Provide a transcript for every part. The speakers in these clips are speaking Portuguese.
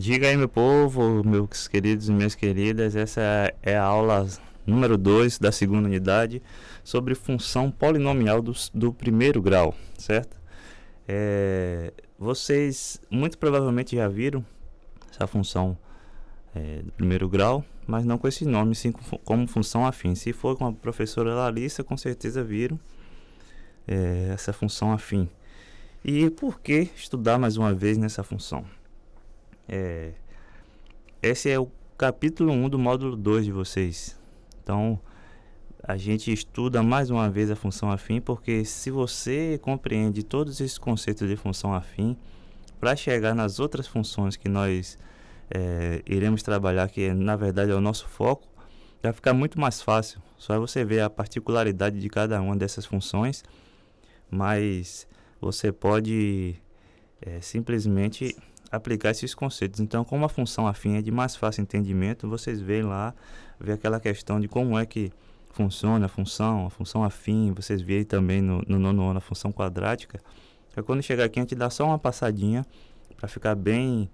Diga aí, meu povo, meus queridos e minhas queridas, essa é a aula número 2 da segunda unidade sobre função polinomial do, do primeiro grau, certo? É, vocês muito provavelmente já viram essa função é, do primeiro grau, mas não com esse nome, sim como função afim. Se for com a professora Larissa, com certeza viram é, essa função afim. E por que estudar mais uma vez nessa função? É, esse é o capítulo 1 do módulo 2 de vocês. Então, a gente estuda mais uma vez a função afim, porque se você compreende todos esses conceitos de função afim, para chegar nas outras funções que nós é, iremos trabalhar, que na verdade é o nosso foco, vai ficar muito mais fácil. Só é você ver a particularidade de cada uma dessas funções, mas você pode é, simplesmente aplicar esses conceitos. Então, como a função afim é de mais fácil entendimento, vocês veem lá, vê aquela questão de como é que funciona a função, a função afim, vocês veem também no, no nono ano a função quadrática. Então, quando chegar aqui, a gente dá só uma passadinha para ficar bem,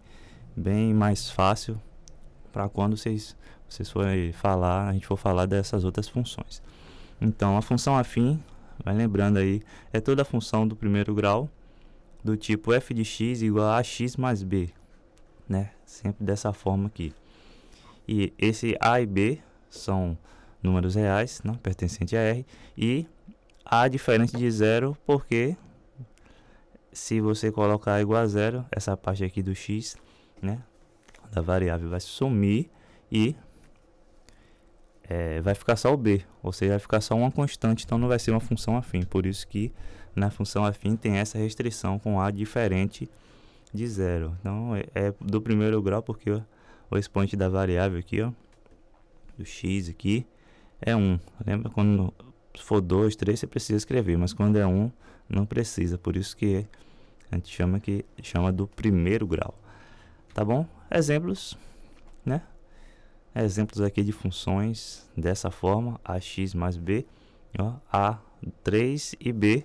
bem mais fácil para quando vocês, vocês forem falar, a gente for falar dessas outras funções. Então, a função afim, vai lembrando aí, é toda a função do primeiro grau do tipo f de x igual a x mais b, né? Sempre dessa forma aqui. E esse a e b são números reais, né? pertencente a r, e a diferente de zero porque se você colocar igual a zero, essa parte aqui do x, né? Da variável vai sumir e é, vai ficar só o b, ou seja, vai ficar só uma constante, então não vai ser uma função afim, por isso que na função afim tem essa restrição com A diferente de zero. Então é, é do primeiro grau porque o expoente da variável aqui, ó, do x aqui, é 1. Lembra quando for 2, 3 você precisa escrever, mas quando é 1 não precisa. Por isso que a gente chama, que, chama do primeiro grau. Tá bom? Exemplos, né? Exemplos aqui de funções dessa forma, ax mais b, ó, a3 e b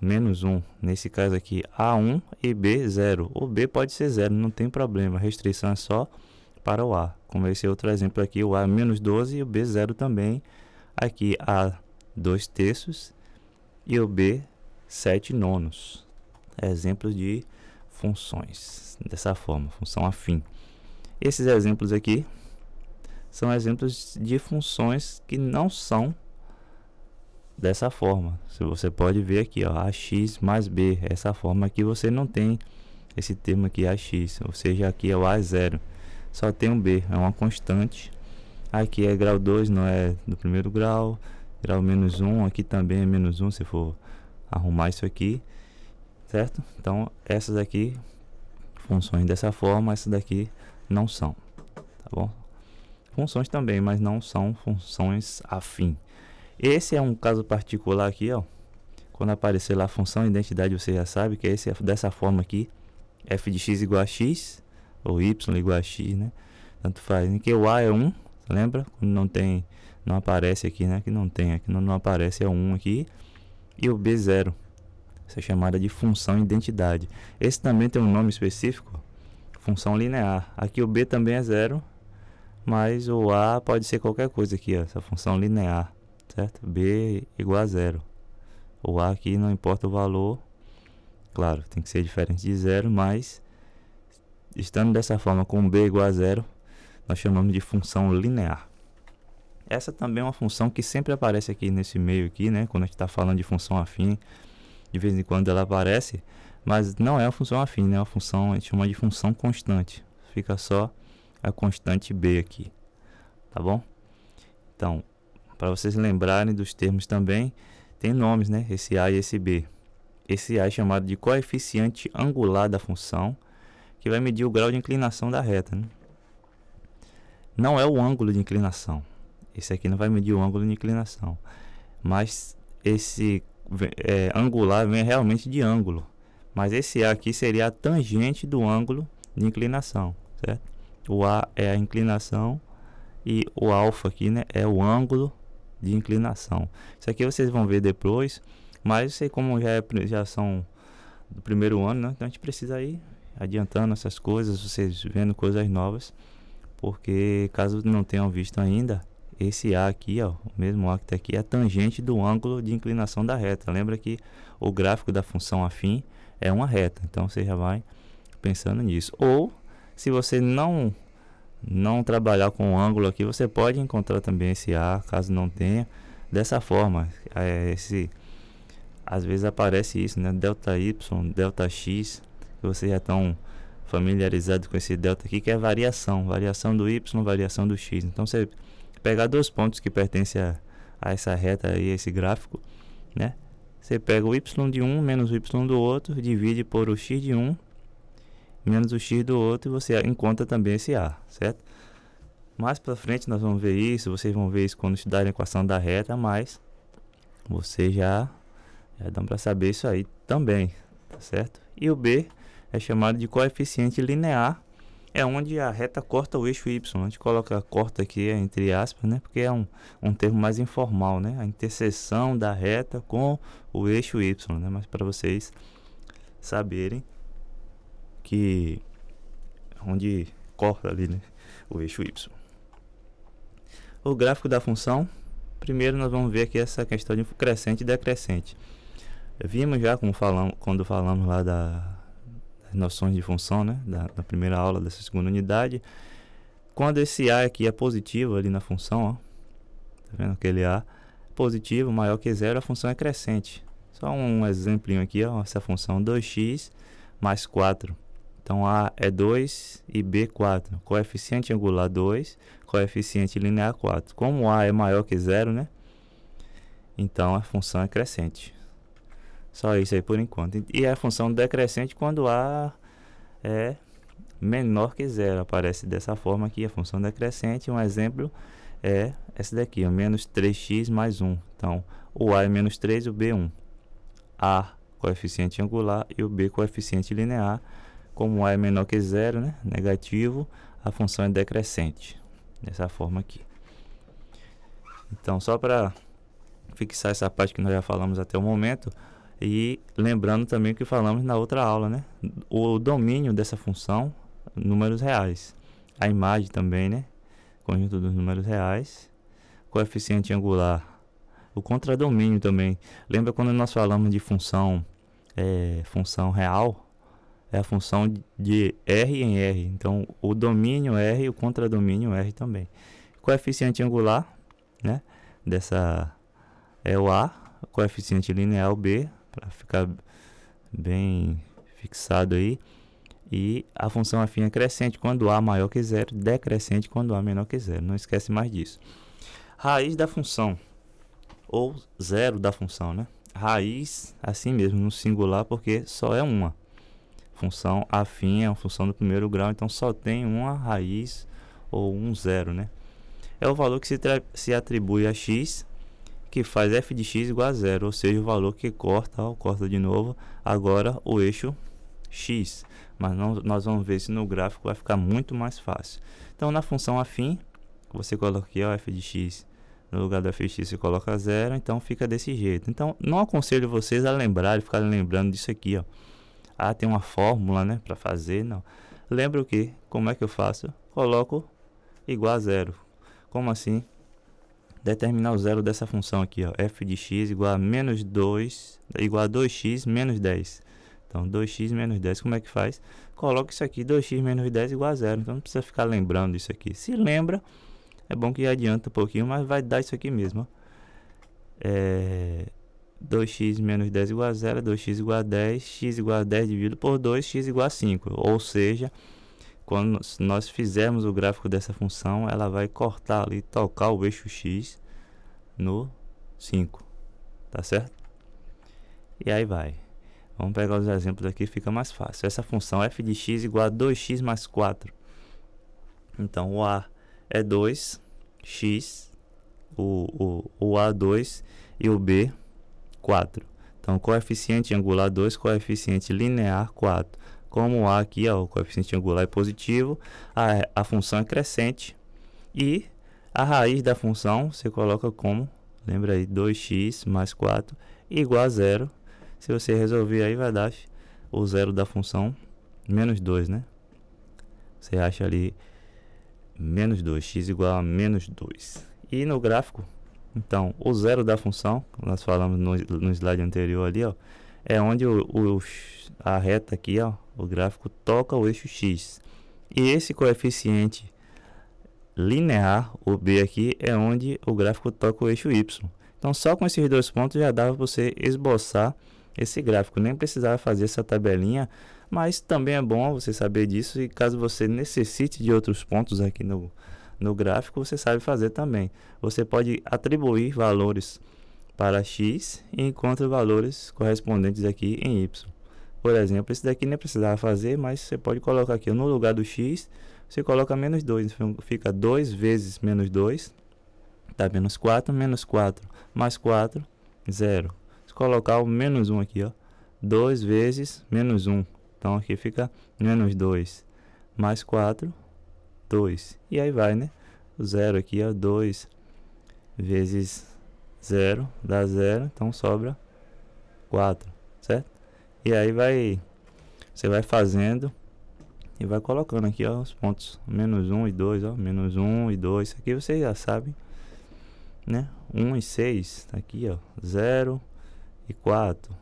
menos 1, nesse caso aqui A1 e B0. O B pode ser 0, não tem problema, a restrição é só para o A. Como esse é outro exemplo aqui, o A menos 12 e o B0 também. Aqui A 2 terços e o B 7 nonos. Exemplos de funções dessa forma, função afim. Esses exemplos aqui são exemplos de funções que não são dessa forma. Se você pode ver aqui, ó, AX mais B, essa forma aqui você não tem esse termo aqui AX, ou seja, aqui é o a zero. Só tem um B, é uma constante. Aqui é grau 2, não é do primeiro grau. Grau menos 1, aqui também é menos 1, se for arrumar isso aqui. Certo? Então, essas aqui, funções dessa forma, essas daqui não são. Tá bom? Funções também, mas não são funções afim. Esse é um caso particular aqui, ó. Quando aparecer lá a função identidade, você já sabe que esse é dessa forma aqui. f de x igual a x, ou y igual a x, né? Tanto faz. Em que o a é 1, lembra? Quando não tem, não aparece aqui, né? Que não tem, aqui não, não aparece é 1 aqui. E o b 0. Essa é chamada de função identidade. Esse também tem um nome específico, função linear. Aqui o b também é 0, mas o a pode ser qualquer coisa aqui, ó, essa função linear certo? B igual a zero. O A aqui não importa o valor, claro, tem que ser diferente de zero, mas estando dessa forma com B igual a zero, nós chamamos de função linear. Essa também é uma função que sempre aparece aqui nesse meio aqui, né? Quando a gente está falando de função afim, de vez em quando ela aparece, mas não é uma função afim, né? É uma função, a gente chama de função constante. Fica só a constante b aqui, tá bom? Então, para vocês lembrarem dos termos também, tem nomes, né? Esse A e esse B. Esse A é chamado de coeficiente angular da função, que vai medir o grau de inclinação da reta. Né? Não é o ângulo de inclinação. Esse aqui não vai medir o ângulo de inclinação. Mas esse é, angular vem realmente de ângulo. Mas esse A aqui seria a tangente do ângulo de inclinação, certo? O A é a inclinação e o alfa aqui né, é o ângulo de inclinação. Isso aqui vocês vão ver depois, mas sei como já, é, já são do primeiro ano, né? Então a gente precisa ir adiantando essas coisas, vocês vendo coisas novas, porque caso não tenham visto ainda, esse A aqui, ó, o mesmo A que está aqui, é a tangente do ângulo de inclinação da reta. Lembra que o gráfico da função afim é uma reta, então você já vai pensando nisso. Ou, se você não não trabalhar com ângulo aqui, você pode encontrar também esse ar, caso não tenha. Dessa forma, é, esse, às vezes aparece isso, né? Delta Y, delta X, que vocês já estão é familiarizados com esse delta aqui, que é variação, variação do Y, variação do X. Então, você pegar dois pontos que pertencem a, a essa reta aí, esse gráfico, né? Você pega o y de um menos o y do outro, divide por o x de um menos o x do outro, e você encontra também esse A, certo? Mais para frente nós vamos ver isso, vocês vão ver isso quando estudarem a equação da reta, mas você já, já dão para saber isso aí também, tá certo? E o B é chamado de coeficiente linear, é onde a reta corta o eixo Y. A gente coloca corta aqui é entre aspas, né? Porque é um, um termo mais informal, né? A interseção da reta com o eixo Y, né? Mas para vocês saberem que onde corta ali né, o eixo y. O gráfico da função, primeiro nós vamos ver aqui essa questão de crescente e decrescente. Vimos já como quando falamos lá da, das noções de função, né, da, da, primeira aula dessa segunda unidade, quando esse a aqui é positivo ali na função, ó, tá vendo aquele a positivo maior que zero, a função é crescente. Só um exemplinho aqui, ó, essa função 2x mais 4 então A é 2 e B 4. Coeficiente angular 2, coeficiente linear 4. Como A é maior que zero, né? Então a função é crescente. Só isso aí por enquanto. E a função decrescente quando A é menor que zero. Aparece dessa forma aqui a função decrescente. Um exemplo é essa daqui, ó, menos 3x mais 1. Então, o a é menos 3, o b 1. A, coeficiente angular, e o b, coeficiente linear. Como A é menor que zero, né? negativo, a função é decrescente. Dessa forma aqui. Então, só para fixar essa parte que nós já falamos até o momento. E lembrando também o que falamos na outra aula, né? O domínio dessa função, números reais. A imagem também, né? Conjunto dos números reais. Coeficiente angular. O contradomínio também. Lembra quando nós falamos de função, é, função real? é a função de R em R. Então, o domínio R e o contradomínio R também. coeficiente angular né, dessa é o A, coeficiente linear o B, para ficar bem fixado aí. E a função afim é crescente quando A maior que zero, decrescente quando A menor que zero. Não esquece mais disso. Raiz da função, ou zero da função, né? Raiz, assim mesmo, no singular, porque só é uma. Função afim é uma função do primeiro grau, então só tem uma raiz ou um zero, né? É o valor que se, se atribui a x, que faz f de x igual a zero, ou seja, o valor que corta, ó, corta de novo, agora o eixo x. Mas não, nós vamos ver se no gráfico vai ficar muito mais fácil. Então, na função afim, você coloca aqui ó, f de x no lugar do f de x, você coloca zero, então fica desse jeito. Então, não aconselho vocês a lembrarem, ficar lembrando disso aqui, ó ah, tem uma fórmula, né, para fazer, não. Lembra o que? Como é que eu faço? Coloco igual a zero. Como assim? Determinar o zero dessa função aqui, ó, f de x igual a menos 2, igual a 2x menos 10. Então, 2x menos 10, como é que faz? Coloca isso aqui, 2x menos 10 igual a zero. Então, não precisa ficar lembrando isso aqui. Se lembra, é bom que adianta um pouquinho, mas vai dar isso aqui mesmo, ó. É, 2x menos 10 igual a 0, 2x igual a 10, x igual a 10 dividido por 2, x igual a 5. Ou seja, quando nós fizermos o gráfico dessa função, ela vai cortar ali, tocar o eixo x no 5. Tá certo? E aí vai. Vamos pegar os exemplos aqui, fica mais fácil. Essa função f de x igual a 2x mais 4. Então, o a é 2, x, o, o, o a2 e o b 4. Então, coeficiente angular 2, coeficiente linear 4. Como A aqui, ó, o coeficiente angular é positivo, a, a função é crescente e a raiz da função você coloca como, lembra aí, 2x mais 4 igual a zero. Se você resolver aí, vai dar o zero da função menos 2, né? Você acha ali menos 2, x igual a menos 2. E no gráfico, então, o zero da função, nós falamos no, no slide anterior ali, ó, é onde o, o, a reta aqui, ó, o gráfico toca o eixo x. E esse coeficiente linear, o b aqui, é onde o gráfico toca o eixo y. Então, só com esses dois pontos já dava você esboçar esse gráfico. Nem precisava fazer essa tabelinha, mas também é bom você saber disso. E caso você necessite de outros pontos aqui no, no gráfico, você sabe fazer também. Você pode atribuir valores para x e encontra valores correspondentes aqui em y. Por exemplo, esse daqui nem precisava fazer, mas você pode colocar aqui no lugar do x, você coloca menos 2, então fica 2 vezes menos 2, dá tá, menos 4, menos 4, mais 4, 0. Se colocar o menos 1 aqui, 2 vezes menos 1, então aqui fica menos 2, mais 4, 2. E aí vai, né? O zero aqui é 2 vezes 0, dá 0, então sobra 4, certo? E aí vai, você vai fazendo e vai colocando aqui ó, os pontos, menos 1 um e 2, ó, menos 1 um e 2, aqui vocês já sabem, né? 1 um e 6, tá aqui ó, 0 e 4,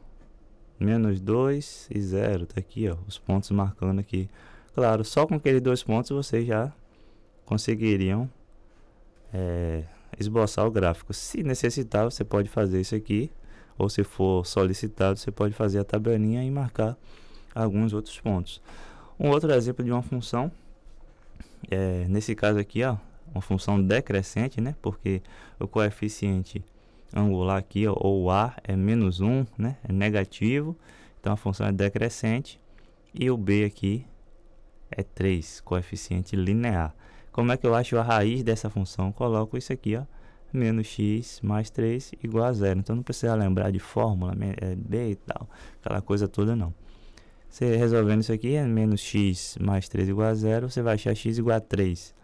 menos 2 e 0, tá aqui ó, os pontos marcando aqui Claro, só com aqueles dois pontos vocês já conseguiriam é, esboçar o gráfico. Se necessitar, você pode fazer isso aqui, ou se for solicitado, você pode fazer a tabelinha e marcar alguns outros pontos. Um outro exemplo de uma função, é, nesse caso aqui, ó, uma função decrescente, né? Porque o coeficiente angular aqui, ó, ou A, é menos 1, né? É negativo, então a função é decrescente. E o B aqui é 3, coeficiente linear. Como é que eu acho a raiz dessa função? Coloco isso aqui, ó, menos x mais 3 igual a zero. Então não precisa lembrar de fórmula, b é, e tal, aquela coisa toda não. Você resolvendo isso aqui, é menos x mais 3 igual a zero, você vai achar x igual a 3,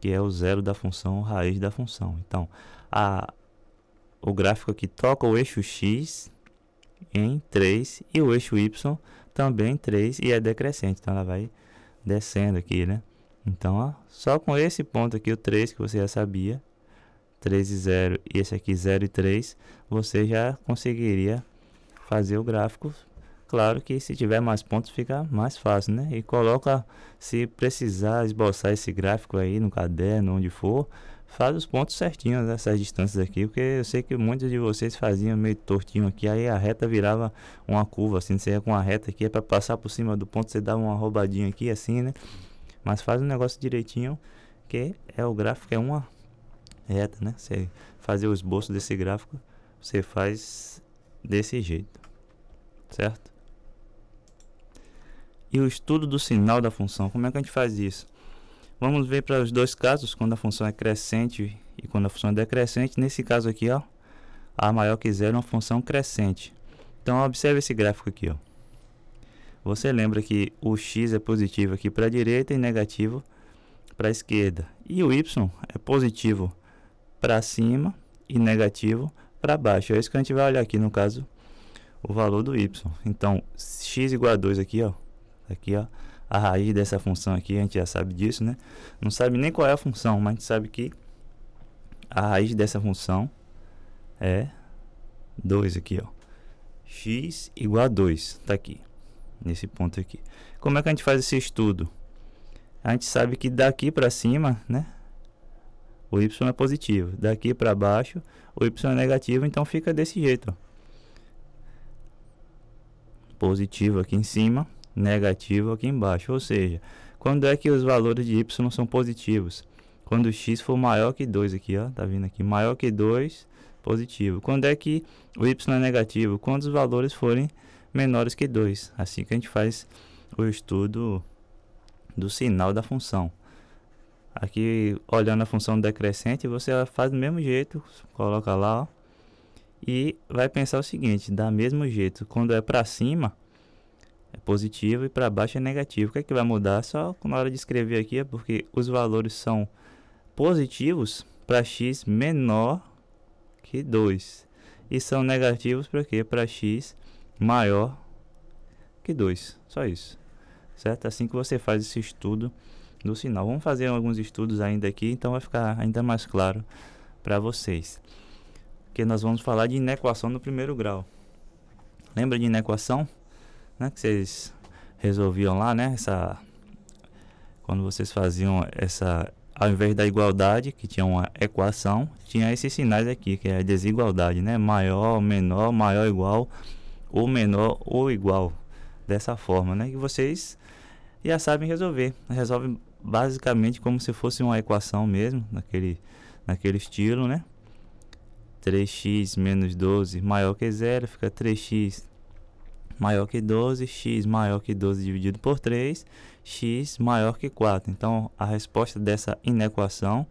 que é o zero da função, raiz da função. Então, a, o gráfico aqui toca o eixo x em 3 e o eixo y também 3 e é decrescente, então ela vai descendo aqui, né? Então, ó, só com esse ponto aqui, o 3 que você já sabia, 3 e 0 e esse aqui 0 e 3, você já conseguiria fazer o gráfico. Claro que se tiver mais pontos fica mais fácil, né? E coloca, se precisar esboçar esse gráfico aí no caderno, onde for, faz os pontos certinhos dessas distâncias aqui, porque eu sei que muitos de vocês faziam meio tortinho aqui, aí a reta virava uma curva, assim, você ia com a reta aqui, é para passar por cima do ponto, você dava uma roubadinha aqui, assim, né? Mas faz o negócio direitinho, que é o gráfico, é uma reta, né? Você fazer o esboço desse gráfico, você faz desse jeito, certo? E o estudo do sinal da função, como é que a gente faz isso? Vamos ver para os dois casos, quando a função é crescente e quando a função é decrescente. Nesse caso aqui, ó, a maior que zero é uma função crescente. Então, observe esse gráfico aqui. Ó. Você lembra que o x é positivo aqui para a direita e negativo para a esquerda. E o y é positivo para cima e negativo para baixo. É isso que a gente vai olhar aqui, no caso, o valor do y. Então, x igual a 2 aqui, ó. Aqui, ó a raiz dessa função aqui, a gente já sabe disso, né? Não sabe nem qual é a função, mas a gente sabe que a raiz dessa função é 2 aqui, ó. x igual a 2, tá aqui, nesse ponto aqui. Como é que a gente faz esse estudo? A gente sabe que daqui para cima, né? O y é positivo. Daqui para baixo, o y é negativo, então fica desse jeito, ó. Positivo aqui em cima, negativo aqui embaixo. Ou seja, quando é que os valores de y são positivos? Quando x for maior que 2 aqui, ó, tá vindo aqui, maior que 2, positivo. Quando é que o y é negativo? Quando os valores forem menores que 2. Assim que a gente faz o estudo do sinal da função. Aqui, olhando a função decrescente, você faz do mesmo jeito, coloca lá, ó, e vai pensar o seguinte, da mesmo jeito, quando é para cima, é positivo e para baixo é negativo. O que é que vai mudar? Só na hora de escrever aqui é porque os valores são positivos para x menor que 2 e são negativos para quê? Para x maior que 2. Só isso. Certo? Assim que você faz esse estudo do sinal. Vamos fazer alguns estudos ainda aqui, então vai ficar ainda mais claro para vocês. porque nós vamos falar de inequação no primeiro grau. Lembra de inequação? né? Que vocês resolviam lá, né? Essa, quando vocês faziam essa, ao invés da igualdade, que tinha uma equação, tinha esses sinais aqui, que é a desigualdade, né? Maior, menor, maior, igual, ou menor ou igual. Dessa forma, né? Que vocês já sabem resolver. Resolve basicamente como se fosse uma equação mesmo, naquele, naquele estilo, né? 3x menos 12 maior que zero, fica 3x maior que 12, x maior que 12 dividido por 3, x maior que 4. Então, a resposta dessa inequação,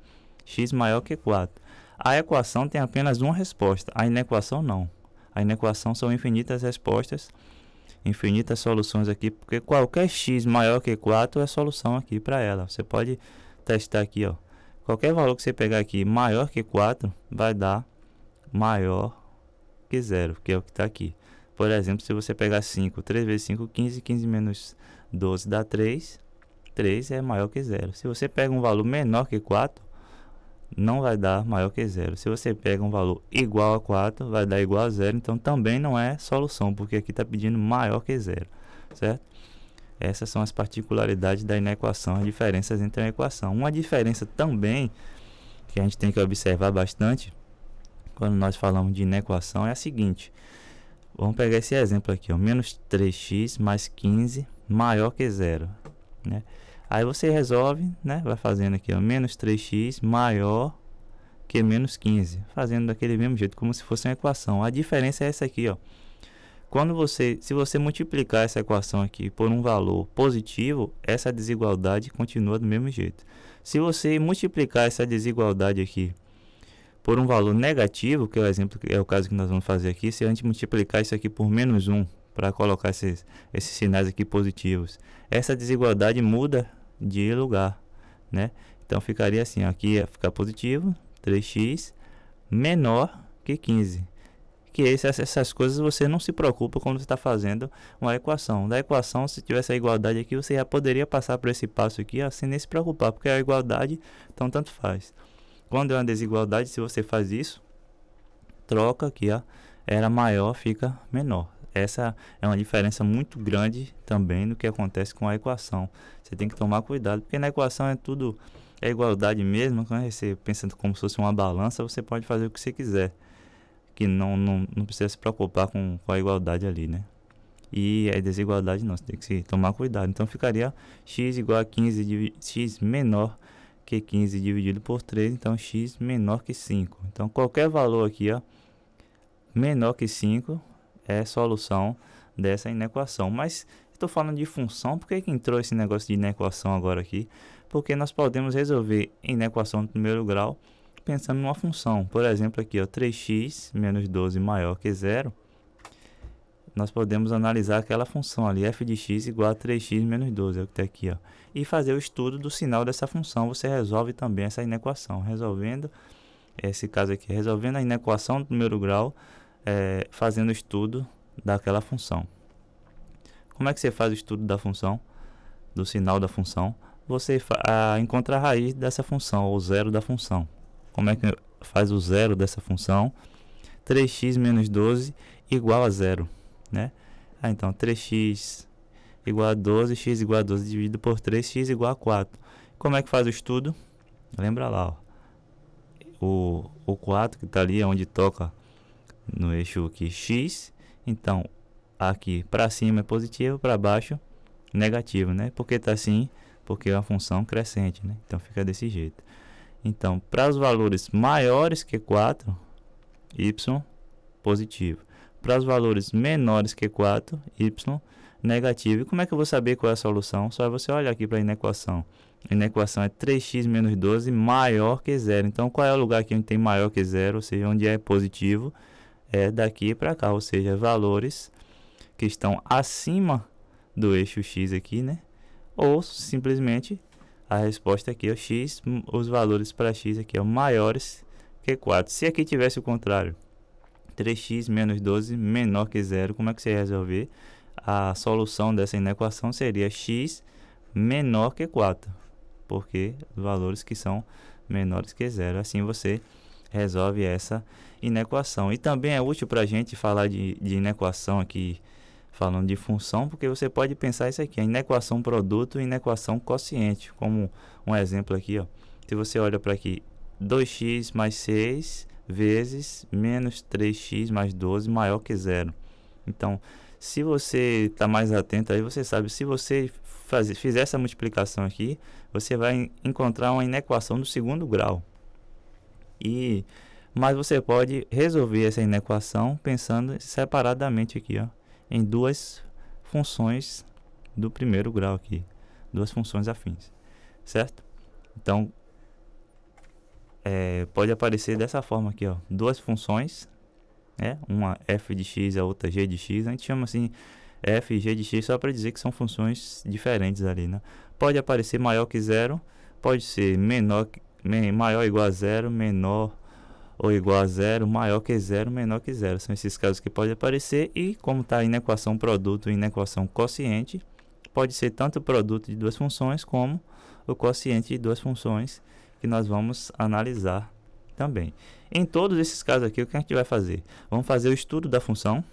x maior que 4. A equação tem apenas uma resposta, a inequação não. A inequação são infinitas respostas, infinitas soluções aqui, porque qualquer x maior que 4 é solução aqui para ela. Você pode testar aqui, ó. Qualquer valor que você pegar aqui maior que 4 vai dar maior que zero, que é o que está aqui. Por exemplo, se você pegar 5, 3 vezes 5, 15, 15 menos 12 dá 3. 3 é maior que 0. Se você pega um valor menor que 4, não vai dar maior que 0. Se você pega um valor igual a 4, vai dar igual a 0. Então também não é solução, porque aqui está pedindo maior que 0. certo? Essas são as particularidades da inequação, as diferenças entre a equação. Uma diferença também que a gente tem que observar bastante quando nós falamos de inequação é a seguinte: Vamos pegar esse exemplo aqui, ó, menos 3x mais 15 maior que zero, né? Aí você resolve, né? Vai fazendo aqui, ó, menos 3x maior que menos 15, fazendo daquele mesmo jeito, como se fosse uma equação. A diferença é essa aqui, ó. Quando você, se você multiplicar essa equação aqui por um valor positivo, essa desigualdade continua do mesmo jeito. Se você multiplicar essa desigualdade aqui por um valor negativo, que é o exemplo é o caso que nós vamos fazer aqui, se a gente multiplicar isso aqui por menos 1 para colocar esses, esses sinais aqui positivos, essa desigualdade muda de lugar, né? Então ficaria assim, aqui ia ficar positivo, 3x menor que 15 que essas, essas coisas você não se preocupa quando você está fazendo uma equação. Da equação, se tivesse a igualdade aqui, você já poderia passar por esse passo aqui ó, sem nem se preocupar, porque a igualdade, então tanto faz. Quando é uma desigualdade, se você faz isso, troca que a era maior fica menor. Essa é uma diferença muito grande também do que acontece com a equação. Você tem que tomar cuidado, porque na equação é tudo é igualdade mesmo, quando né? você pensando como se fosse uma balança, você pode fazer o que você quiser. Que não, não, não precisa se preocupar com, com a igualdade ali, né? E a é desigualdade não, você tem que se tomar cuidado. Então ficaria x igual a 15 de x menor que 15 dividido por 3, então x menor que 5. Então qualquer valor aqui, ó, menor que 5 é solução dessa inequação. Mas estou falando de função, por que, que entrou esse negócio de inequação agora aqui? Porque nós podemos resolver inequação do primeiro grau pensando em uma função. Por exemplo, aqui, ó, 3x menos 12 maior que zero nós podemos analisar aquela função ali, f de x igual a 3x menos 12, é o que está aqui, ó. E fazer o estudo do sinal dessa função, você resolve também essa inequação. Resolvendo, esse caso aqui, resolvendo a inequação do primeiro grau, é, fazendo o estudo daquela função. Como é que você faz o estudo da função, do sinal da função? Você a, encontra a raiz dessa função, ou zero da função. Como é que faz o zero dessa função? 3x menos 12 igual a zero né? Ah, então 3x igual a 12, x igual a 12 dividido por 3, x igual a 4. Como é que faz o estudo? Lembra lá, ó. O, o 4 que está ali, é onde toca no eixo aqui x. Então, aqui para cima é positivo, para baixo negativo, né? Porque está assim, porque é uma função crescente, né? Então, fica desse jeito. Então, para os valores maiores que 4, y positivo para os valores menores que 4, y negativo. E como é que eu vou saber qual é a solução? Só é você olhar aqui para a inequação. A inequação é 3x menos 12 maior que zero. Então, qual é o lugar que onde tem maior que zero? Ou seja, onde é positivo é daqui para cá. Ou seja, valores que estão acima do eixo x aqui, né? Ou simplesmente a resposta aqui é x, os valores para x aqui são maiores que 4. Se aqui tivesse o contrário, 3x menos 12 menor que zero, como é que você ia resolver? A solução dessa inequação seria x menor que 4, porque valores que são menores que zero. Assim você resolve essa inequação. E também é útil para a gente falar de, de inequação aqui, falando de função, porque você pode pensar isso aqui, a inequação produto e inequação quociente, como um exemplo aqui, ó. Se você olha para aqui, 2x mais 6 vezes menos 3x mais 12 maior que zero. Então, se você está mais atento aí, você sabe, se você fazer, fizer essa multiplicação aqui, você vai encontrar uma inequação do segundo grau. E, mas você pode resolver essa inequação pensando separadamente aqui, ó, em duas funções do primeiro grau aqui, duas funções afins, certo? Então, é, pode aparecer dessa forma aqui, ó, duas funções, né? uma f de x, a outra g de x, a gente chama assim f e g de x só para dizer que são funções diferentes ali, né? Pode aparecer maior que zero, pode ser menor, maior ou igual a zero, menor ou igual a zero, maior que zero, menor que zero. São esses casos que pode aparecer e como está na equação produto e na equação quociente, pode ser tanto o produto de duas funções como o quociente de duas funções que nós vamos analisar também. Em todos esses casos aqui, o que a gente vai fazer? Vamos fazer o estudo da função,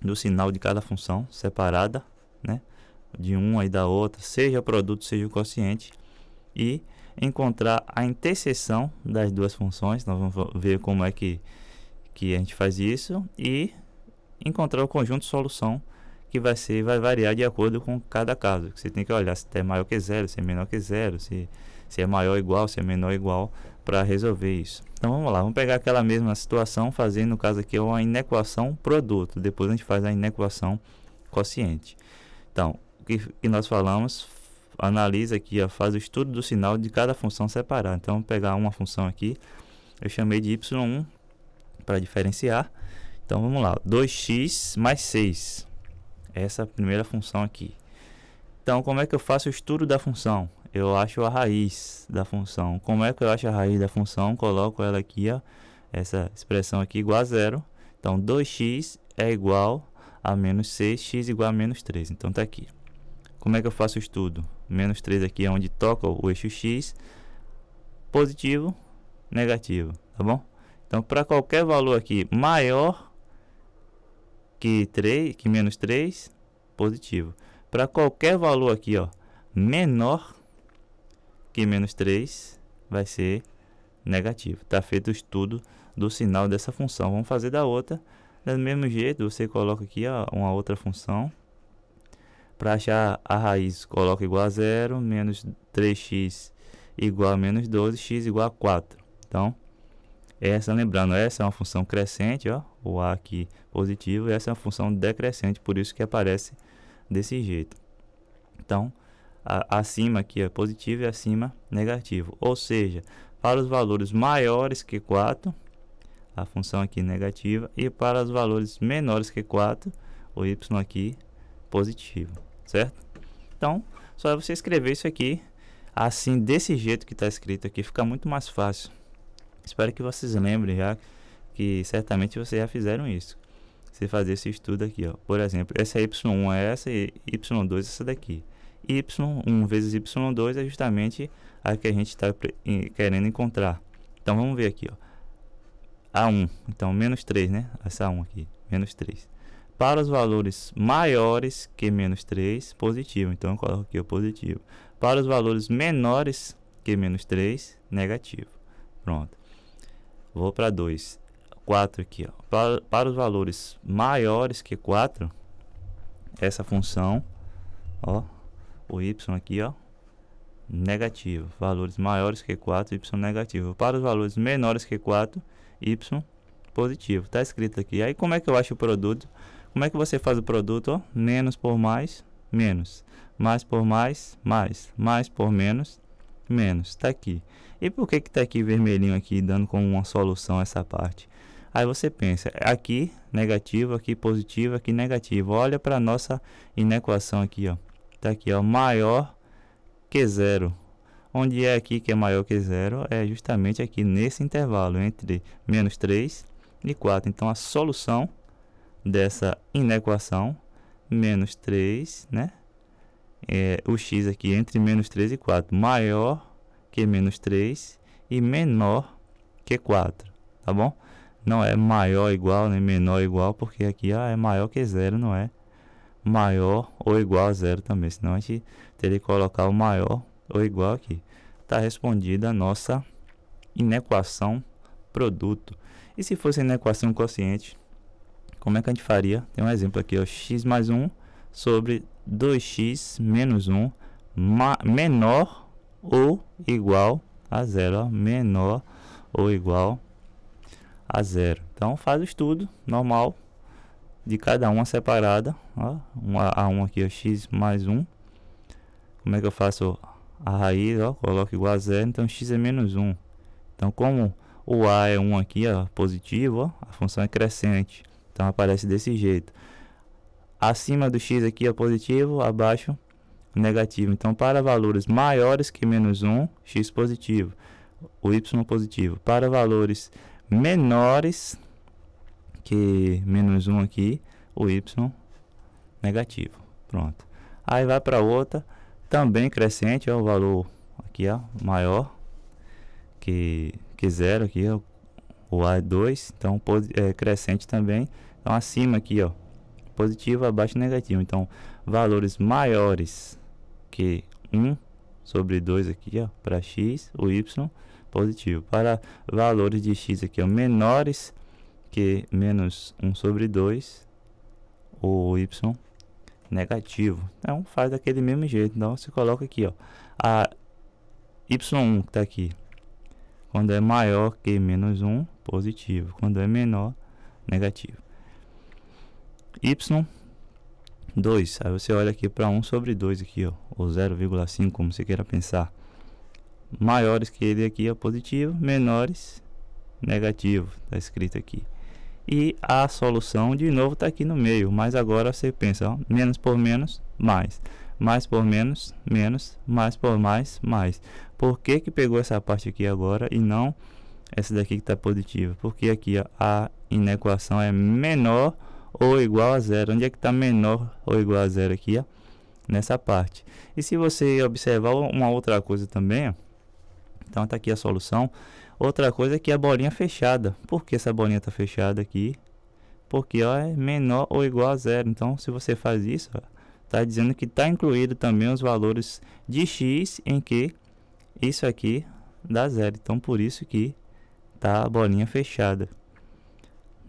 do sinal de cada função separada, né? De uma e da outra, seja o produto, seja o quociente, e encontrar a interseção das duas funções. Nós vamos ver como é que, que a gente faz isso e encontrar o conjunto de solução que vai ser vai variar de acordo com cada caso. Você tem que olhar se é maior que zero, se é menor que zero, se se é maior igual, se é menor igual, para resolver isso. Então vamos lá, vamos pegar aquela mesma situação, fazendo no caso aqui uma inequação produto, depois a gente faz a inequação quociente. Então, o que, que nós falamos, analisa aqui, ó, faz o estudo do sinal de cada função separada. Então vamos pegar uma função aqui, eu chamei de y1 para diferenciar. Então vamos lá, 2x mais 6, essa é primeira função aqui. Então como é que eu faço o estudo da função? eu acho a raiz da função. Como é que eu acho a raiz da função? Coloco ela aqui, ó, essa expressão aqui igual a zero. Então, 2x é igual a menos 6, x é igual a menos 3. Então, está aqui. Como é que eu faço o estudo? Menos 3 aqui é onde toca o eixo x, positivo, negativo, tá bom? Então, para qualquer valor aqui maior que 3, que menos 3, positivo. Para qualquer valor aqui, ó, menor que menos 3 vai ser negativo. Está feito o estudo do sinal dessa função. Vamos fazer da outra. Do mesmo jeito, você coloca aqui ó, uma outra função. Para achar a raiz, coloca igual a 0, menos 3x igual a menos 12, x igual a 4. Então, essa, lembrando, essa é uma função crescente, ó, o a aqui positivo, essa é uma função decrescente, por isso que aparece desse jeito. Então, acima aqui é positivo e acima negativo. Ou seja, para os valores maiores que 4, a função aqui negativa, e para os valores menores que 4, o y aqui positivo, certo? Então, só é você escrever isso aqui, assim, desse jeito que está escrito aqui, fica muito mais fácil. Espero que vocês lembrem já, que certamente vocês já fizeram isso. Você fazer esse estudo aqui, ó. Por exemplo, essa é y1 é essa e y2 é essa daqui. Y1 vezes Y2 é justamente a que a gente está querendo encontrar. Então vamos ver aqui, ó. A1, então menos 3, né? Essa 1 aqui, menos 3. Para os valores maiores que menos 3, positivo. Então eu coloco aqui o positivo. Para os valores menores que menos 3, negativo. Pronto. Vou para 2. 4 aqui, ó. Para, para os valores maiores que 4, essa função, ó, o y aqui, ó, negativo. Valores maiores que 4, y negativo. Para os valores menores que 4, y positivo. Tá escrito aqui. Aí como é que eu acho o produto? Como é que você faz o produto? Ó? Menos por mais, menos. Mais por mais, mais. Mais por menos, menos. Tá aqui. E por que que tá aqui vermelhinho aqui dando como uma solução essa parte? Aí você pensa, aqui negativo, aqui positivo, aqui negativo. Olha para nossa inequação aqui, ó tá aqui ó maior que zero onde é aqui que é maior que zero é justamente aqui nesse intervalo entre menos 3 e 4 então a solução dessa inequação menos 3 né é o x aqui entre menos 3 e 4 maior que menos 3 e menor que 4 tá bom não é maior igual nem né, menor igual porque aqui ó, é maior que zero não é maior ou igual a zero também. Senão a gente teria que colocar o maior ou igual aqui. Está respondida a nossa inequação produto. E se fosse inequação quociente, como é que a gente faria? Tem um exemplo aqui, ó, x mais 1 sobre 2x menos 1 menor ou igual a zero. Ó, menor ou igual a zero. Então faz o estudo normal de cada uma separada. Ó, uma, a 1 um aqui é x mais 1. Como é que eu faço a raiz? Ó, coloco igual a zero, então x é menos 1. Então, como o a é 1 aqui, ó, positivo, ó, a função é crescente. Então, aparece desse jeito. Acima do x aqui é positivo, abaixo negativo. Então, para valores maiores que menos 1, x positivo, o y positivo. Para valores menores que menos 1 aqui, o y negativo. Pronto. Aí vai para outra, também crescente, é o valor aqui, ó, maior que, que zero aqui, ó, o A2, então é, crescente também. Então acima aqui, ó, positivo, abaixo negativo. Então valores maiores que 1 sobre 2 aqui, ó, para x, o y positivo. Para valores de x aqui, ó, menores que menos 1 sobre 2, o y negativo. Então faz daquele mesmo jeito. Então você coloca aqui, ó, a y1 que está aqui. Quando é maior que menos 1, positivo. Quando é menor, negativo. y 2. Aí você olha aqui para 1 sobre 2 aqui, ó, ou 0,5, como você queira pensar. Maiores que ele aqui é positivo, menores negativo, está escrito aqui. E a solução de novo está aqui no meio, mas agora você pensa, ó, menos por menos, mais. Mais por menos, menos, mais por mais, mais. Por que que pegou essa parte aqui agora e não essa daqui que está positiva? Porque aqui ó, a inequação é menor ou igual a zero. Onde é que está menor ou igual a zero aqui? Ó? Nessa parte. E se você observar uma outra coisa também, ó, então está aqui a solução Outra coisa é que a bolinha fechada. Por que essa bolinha está fechada aqui? Porque ó, é menor ou igual a zero. Então, se você faz isso, está dizendo que está incluído também os valores de x em que isso aqui dá zero. Então, por isso que tá a bolinha fechada.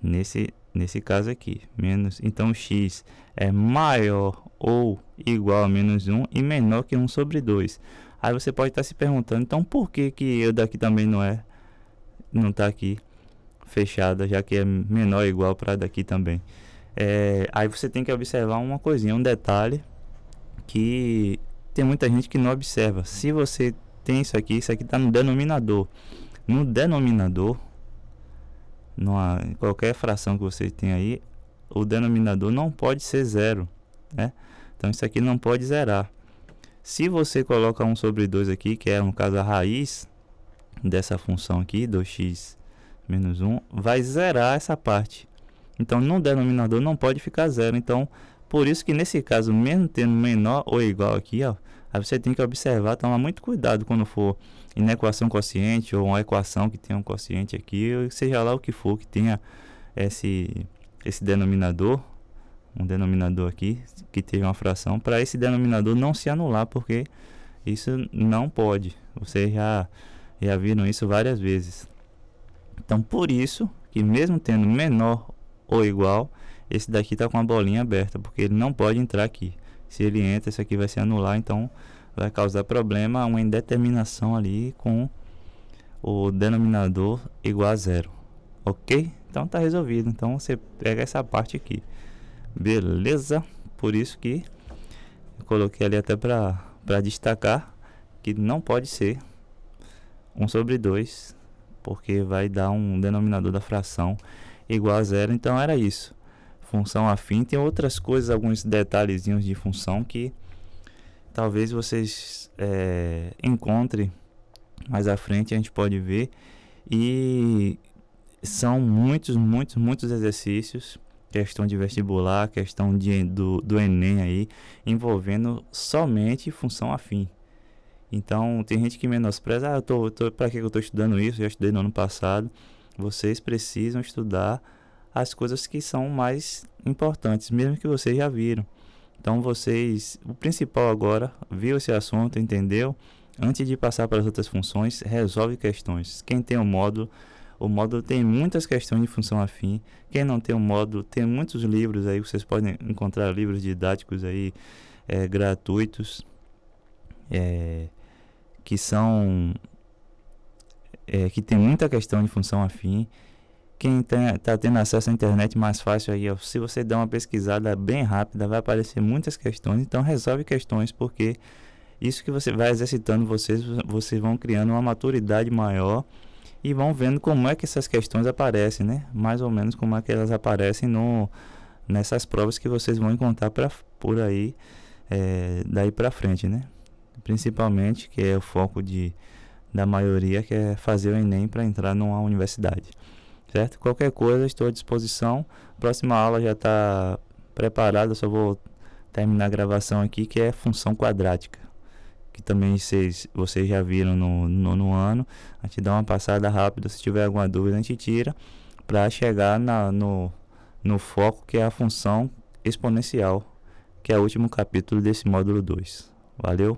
Nesse, nesse caso aqui, menos, então x é maior ou igual a menos 1 e menor que 1 sobre 2. Aí você pode estar tá se perguntando, então por que, que eu daqui também não é não está aqui fechada, já que é menor ou igual para daqui também. É, aí você tem que observar uma coisinha, um detalhe que tem muita gente que não observa. Se você tem isso aqui, isso aqui está no denominador. No denominador, numa, qualquer fração que você tem aí, o denominador não pode ser zero, né? Então isso aqui não pode zerar. Se você coloca 1 sobre 2 aqui, que é no caso a raiz, dessa função aqui, 2x menos 1, vai zerar essa parte. Então, no denominador não pode ficar zero. Então, por isso que nesse caso, mesmo tendo menor ou igual aqui, ó, aí você tem que observar, tomar muito cuidado quando for em equação quociente ou uma equação que tenha um quociente aqui, ou seja lá o que for que tenha esse, esse denominador, um denominador aqui que tenha uma fração, para esse denominador não se anular, porque isso não pode. Você já já viram isso várias vezes. Então, por isso que mesmo tendo menor ou igual, esse daqui está com a bolinha aberta, porque ele não pode entrar aqui. Se ele entra, isso aqui vai se anular, então vai causar problema, uma indeterminação ali com o denominador igual a zero, ok? Então tá resolvido, então você pega essa parte aqui, beleza? Por isso que coloquei ali até para destacar que não pode ser 1 sobre 2, porque vai dar um denominador da fração igual a zero. Então era isso. Função afim. Tem outras coisas, alguns detalhezinhos de função que talvez vocês é, encontrem mais à frente, a gente pode ver. E são muitos, muitos, muitos exercícios questão de vestibular, questão de, do, do Enem aí, envolvendo somente função afim. Então, tem gente que menospreza, ah, eu tô, tô, que eu tô estudando isso? Eu já estudei no ano passado. Vocês precisam estudar as coisas que são mais importantes, mesmo que vocês já viram. Então, vocês, o principal agora, viu esse assunto, entendeu? Antes de passar para as outras funções, resolve questões. Quem tem o um módulo, o módulo tem muitas questões de função afim. Quem não tem o um módulo, tem muitos livros aí, vocês podem encontrar livros didáticos aí é, gratuitos é, que são é, que tem muita questão de função afim. Quem está tendo acesso à internet mais fácil aí, se você der uma pesquisada bem rápida, vai aparecer muitas questões. Então resolve questões porque isso que você vai exercitando vocês, vocês vão criando uma maturidade maior e vão vendo como é que essas questões aparecem, né? Mais ou menos como é que elas aparecem no nessas provas que vocês vão encontrar pra, por aí é, daí para frente, né? principalmente, que é o foco de, da maioria, que é fazer o Enem para entrar numa universidade. Certo? Qualquer coisa, estou à disposição. Próxima aula já está preparada, só vou terminar a gravação aqui, que é função quadrática. Que também vocês, vocês já viram no nono no ano. A gente dá uma passada rápida, se tiver alguma dúvida, a gente tira para chegar na, no, no foco que é a função exponencial, que é o último capítulo desse módulo 2. Valeu!